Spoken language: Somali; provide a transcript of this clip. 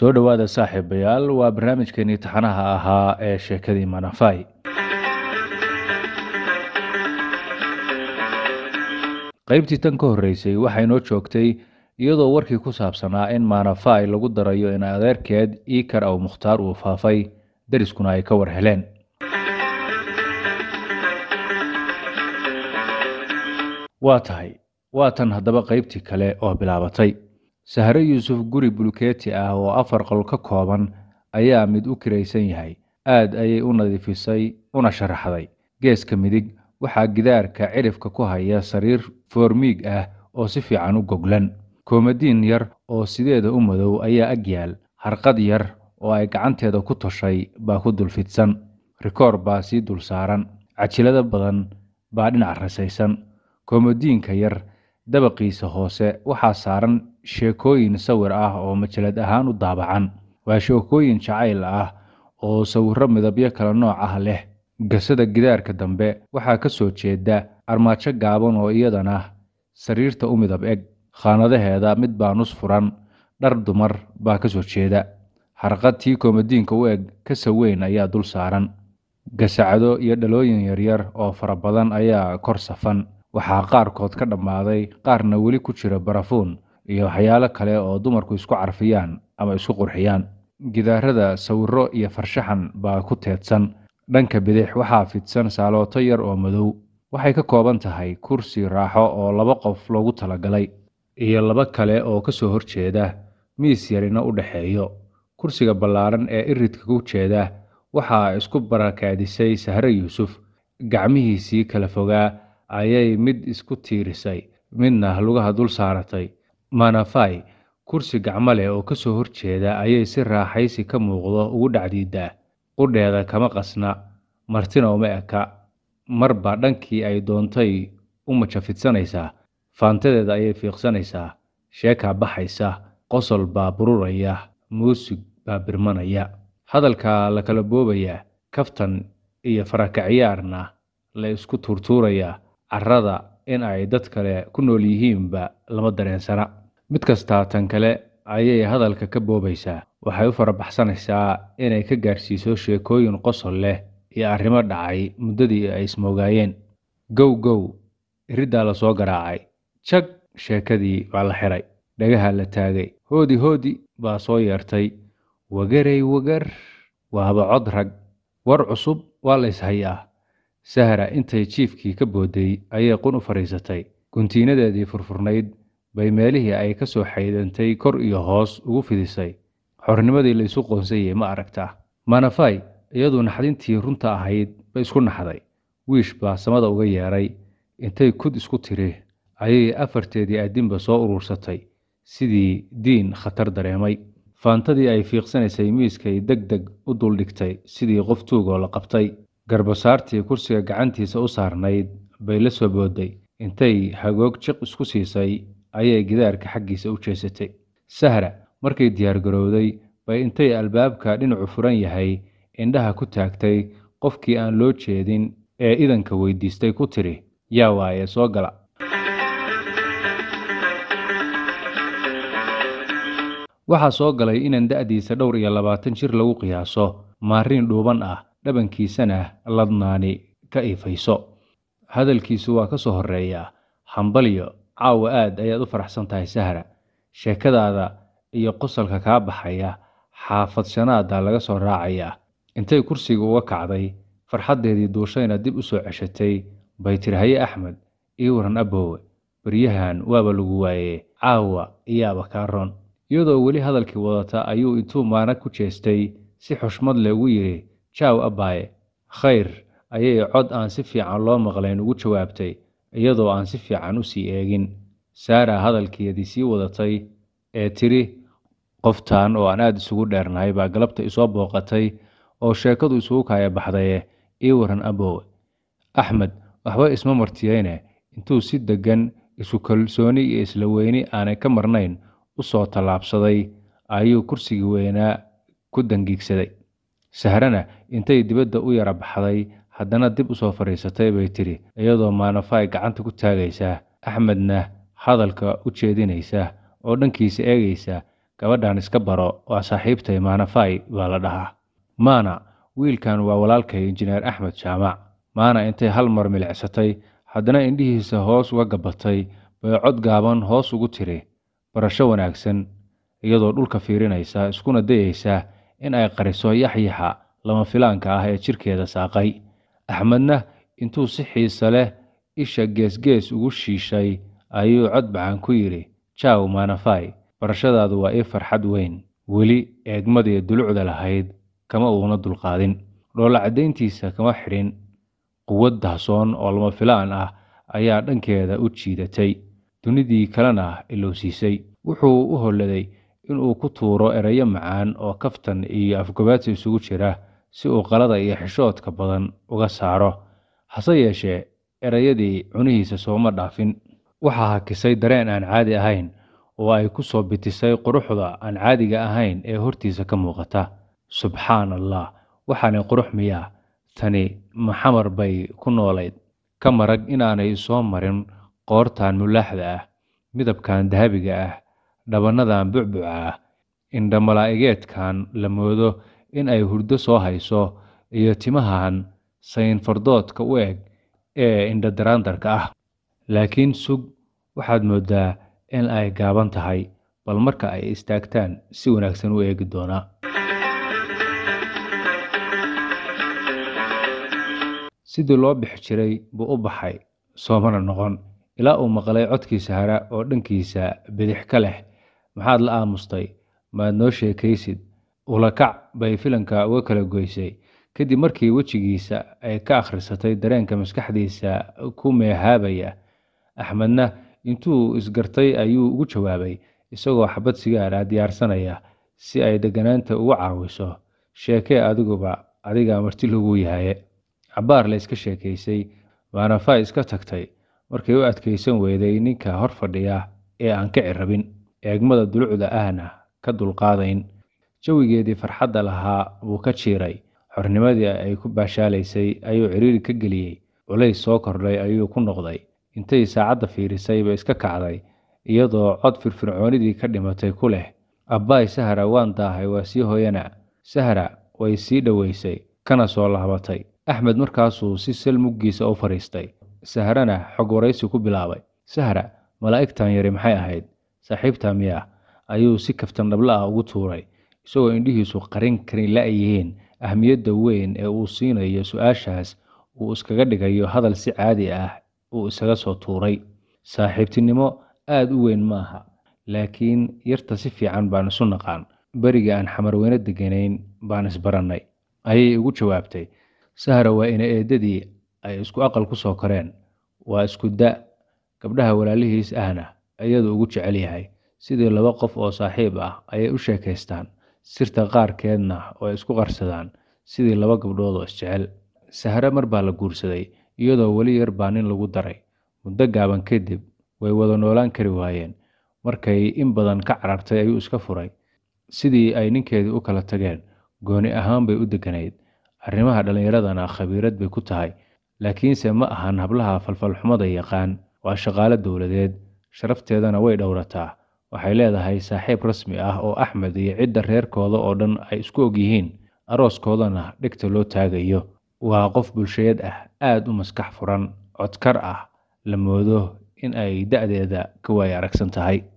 soo dhowaada saaxiibayaal waa barnaamijkeenii taxanaha ahaa ee sheekadii manafai qaybtii tan ka horreysay waxay noo joogtay iyadoo warkii ku saabsanaa in maanafai lagu darayo in adeerkeed iikar aw mukhtaar uu faafay dariskuna ay ka war heleen waa tahay waa tan haddaba qaybtii kale oo bilaabatay sahre yuusuf guri bulkeeti ah oo afar qol ka kooban ayaa mid u kiraysan yahay aad ayay u nadiifisay una sharaxday geeska midig waxaa gidaarka cirifka ku haya sariir foormiig ah oo si fiican u goglan koomadiin yar oo sideeda u madow ayaa agyaal harqad yar oo ay gacanteeda ku toshay baa ku dulfidsan rikoor baa sii dul saaran cajilado badan baa dhinac rasaysan koomadiinka yar Dabaqiisa hoose waxaa saaran sheekooyin sawir ah oo majalad ahaan u daabacan. Waa sheekooyin jacayl ah oo sawiro midabyo kala nooc ah leh. Gasada gidaarka dambe waxaa ka soo jeeda armaajo gaaban oo iyadana sariirta u midab eg. Khaanadaheeda mid baa nus furan, dhar dumar baa ka soo jeeda. harqad tii koomadiinka u eg kasa weyn ayaa dul saaran. Gasacado iyo dhalooyin yaryar oo fara badan ayaa kor safan waxaa qaarkood ka dhammaaday qaarna weli ku jira barafuun iyo waxyaalo kale oo dumarku isku carfiyaan ama isku qurxiyaan gidaarada sawiro iyo farshaxan baa ku teedsan dhanka bidix waxaa fidsan saalooto yar oo madow waxay ka kooban tahay kursi raaxo oo laba qof loogu talagalay iyo laba kale oo ka soo horjeeda miis yarina u dhexeeyo kursiga ballaaran ee iridka ku jeeda waxaa isku barakaadisay sahre yuusuf gacmihiisii kala fogaa ayay mid isku tiirisay midna lugaha dul saaratay manafai kursi gacmo leh oo ka soo horjeeda ayay si raaxaysi ka muuqdo ugu dhacdiidaa qudheeda kama qasna martina uma eka marba dhankii ay doontay u majafidsanaysaa faantadeeda ayay fiiqsanaysaa sheekaa baxaysa qosol baa bururaya muusig baa birmanaya hadalkaa la kala boobayaa kaftan iyo farakacyaarna la isku tuurtuurayaa carada in ay dad kale ku nool yihiinba lama dareensana mid kastaa tan kale ayay hadalka ka boobaysaa waxay u farabaxsanaysaa inay ka gaadhsiiso sheekooyin qosol leh iyo arrimo dhacay muddadii ay ismoogaayeen gow gow iriddaa la soo garaacay jag sheekadii baa la xiray dhegaha la taagay hoodi hoodi baa soo yeertay wagarey wagar waaba cod rag war cusub waa la is hayaa sahra intay jiifkii ka booday ayay qun u fadhiisatay guntiinadeedii furfurnayd bay meelihii ay ka soo xaydantay kor iyo hoos ugu fidisay xornimadii la isu qoonsayey ma aragta manafai iyaduu naxdintii runta ahayd ba isku naxday wiish baa samada uga yeedhay intay kud isku tiri ayay afarteedii addinba soo urursatay sidii diin khatar dareemay faantadii ay fiiqsanaysay miiskay deg deg u duldhigtay sidii qof tuugoo la qabtay garbasaartii kursiga gacantiisa u saarnayd bay la soo booday intay hagoog jiq isku siisay ayay gidaarka xaggiisa u jeesatay sahra markay diyaargarowday bay intay albaabka dhinacu furan yahay indhaha ku taagtay qofkii aan loo jeedin ee idanka weydiistay ku tidhi yaa waaye soo gala waxaa soo galay inaan da'diisa dhowr iyo labaatan jir lagu qiyaaso maarin dhuuban ah dhabankiisana ladnaani ka iifayso hadalkiisu waa ka soo horreeyaa hambalyo caawa aad ayaad u faraxsan tahay sahra sheekadaada iyo qosalka kaa baxaya xaafadshanaada laga soo raacayaa intay kursiga uga kacday farxaddeedii duushayna dib u soo ceshatay bay tiri axmed ii waran abowe beryahan waaba lagu waayee caawa iyaaba kaa ron iyadoo weli hadalkii wadata ayuu intuu maana ku jeestay si xushmad leh ugu yidhi jaw abbaye, khayr, ayay cod aan si fiican loo maqlayn ugu jawaabtay, iyadoo aan si fiican u sii eegin. Saara hadalkeedii sii wadatay ee tiri qoftan oo aan aad isugu dheernahay baa galabta isoo booqatay oo sheekadu isugu kaaya baxdaye ii waran abow axmed waxba isma martiyeyne intuu si deggan isu kalsooni iyo isla weyni aanay ka marnayn u soo tallaabsaday ayuu kursigii weynaa ku dangiigsaday sahrana intay dibadda u yara baxday haddana dib u soo fadhiisatay bay tidhi iyadoo maanafay gacanta ku taagaysaa axmedna hadalka u jeedinaysa oo dhankiisa eegaysa gabadhan iska baro waa saaxiibtay maanafay baa la dhahaa maana wiilkan waa walaalkay injineer axmed jaamac maana intay hal mar milicsatay haddana indhihiisa hoos uga gabatay bay cod gaaban hoos ugu tiri barasho wanaagsan iyadoo dhulka fiirinaysa iskuna dayaysaa in ay qariso yaxyaxa lama filaanka ah ee jirkeeda saaqay axmedna intuu si xiise leh isha geesgees ugu shiishay ayuu codbaxan ku yidhi jaw maanafay barashadaadu waa ii farxad weyn weli eegmadii dulucda lahayd kama uuna dulqaadin dhoola caddayntiisa kama xidhin quwad dahsoon oo lama filaan ah ayaa dhankeeda u jiidatay dunidii kalena ilowsiisay wuxuu u holladay inuu ku tuuro ereyo macaan oo kaftan iyo afgobaadsi isugu jira si uu qalada iyo xishoodka badan uga saaro hase yeeshee ereyadii cunihiisa sooma dhaafin waxaa hakisay dareen aan caadi ahayn oo ay ku soo bitisay quruxda aan caadiga ahayn ee hortiisa ka muuqata subxaan allah waxaanay qurux miyaa tani maxamar bay ku noolayd ka marag inaanay soo marin qoortan mulaaxda ah midabkan dahabiga ah dhabannadan bucbuc ah indha malaa'igeedkan la moodo in ay hurdo soo hayso iyo timahan saynfardoodka u eg ee indhadaraandarka ah laakiin sug waxaad mooddaa in ay gaaban tahay bal marka ay istaagtaan si wanaagsan u eegi doona sidii loo bixi jiray buu u baxay soomana noqon ilaa uu maqlay codkii sahara oo dhankiisa bidix ka leh maxaad la aamustay maad noo sheekaysid ulakac bay filanka uga kala goysay kadib markii wejigiisa ay ka akhrisatay dareenka maskaxdiisa ku meehaabaya axmedna intuu isgartay ayuu ugu jawaabay isagoo xabad ah diyaarsanaya si ay deganaanta ugu caawiso sheekee adiguba adigaa marti lagu yahaye cabaar la iska sheekaysay maanafaa iska tagtay markay u adkaysan weyday ninka hor fadhiya ee aan kici rabin eegmada dulucda ahna ka dulqaadayn jawigeedii farxadda lahaa wuu ka jiiray xornimadii ay ku baashaalaysay ayuu ciriiri ka geliyey culays soo kordhay ayuu ku noqday intay saacadda fiirisayba iska kacday iyadoo cod firfircoonidii ka dhimatay ku leh abbaay sahara waan daahay waa sii hooyana sahara way sii dhoweysay kana soo laabatay axmed markaasuu si sal muggiisa u fadhiistay saharana xog waraysi ku bilaabay sahara malaa'igtan yari maxay ahayd saaxiibtaa miyaa ayuu si kaftan dhabla ah ugu tuuray isagoo indhihiisu qarin karin yihiin ahmiyadda weyn ee uu siinayo su-aashaas uu iskaga dhigayo hadal si caadi ah uu isaga soo tuuray saaxiibtinimo aada u weyn maaha laakiin yarta si fiican baan isu naqaan berigii aan xamarweyne deganayn baan isbarannay ayay ugu jawaabtay sahara waa ina eeddadii ay isku aqal ku soo koreen waa isku da gabdhaha walaalihiis ahna ayadu ugu jecel yahay sidii laba qof oo saaxiib ah ayay u sheekaystaan sirta qaarkeedna way isku qarsadaan sidii laba gabdhood oo isjecel sahre mar baa la guursaday iyadoo weli yar baa nin lagu daray muddo gaaban kadib way wada noolaan kari waayeen markay in badan ka carartay ayuu iska furay sidii ay ninkeedii u kala tageen gooni ahaan bay u deganayd arrimaha dhallinyaradana khabiirad bay ku tahay laakiinse ma ahan hablaha falfalxumada yaqaan waa shaqaalo dowladeed sharafteedana way dhowrataa waxay leedahay saaxiib rasmi ah oo axmed iyo cidda reerkooda oo dhan ay isku og yihiin arooskoodana dhegta loo taagayo waa qof bulshayad ah aada u maskax furan codkar ah la moodo in ay da'deeda ka waaya aragsan tahay